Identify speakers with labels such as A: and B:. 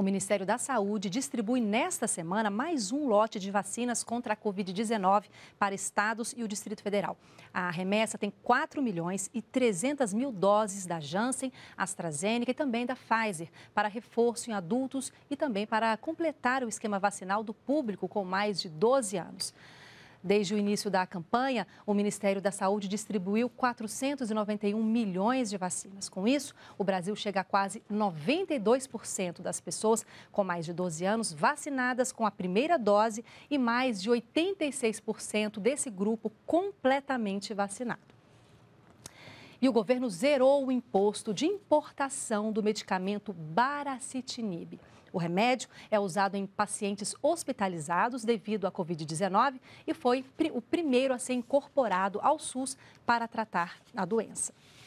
A: O Ministério da Saúde distribui nesta semana mais um lote de vacinas contra a Covid-19 para estados e o Distrito Federal. A remessa tem 4 milhões e 300 mil doses da Janssen, AstraZeneca e também da Pfizer para reforço em adultos e também para completar o esquema vacinal do público com mais de 12 anos. Desde o início da campanha, o Ministério da Saúde distribuiu 491 milhões de vacinas. Com isso, o Brasil chega a quase 92% das pessoas com mais de 12 anos vacinadas com a primeira dose e mais de 86% desse grupo completamente vacinado. E o governo zerou o imposto de importação do medicamento Baracitinib. O remédio é usado em pacientes hospitalizados devido à Covid-19 e foi o primeiro a ser incorporado ao SUS para tratar a doença.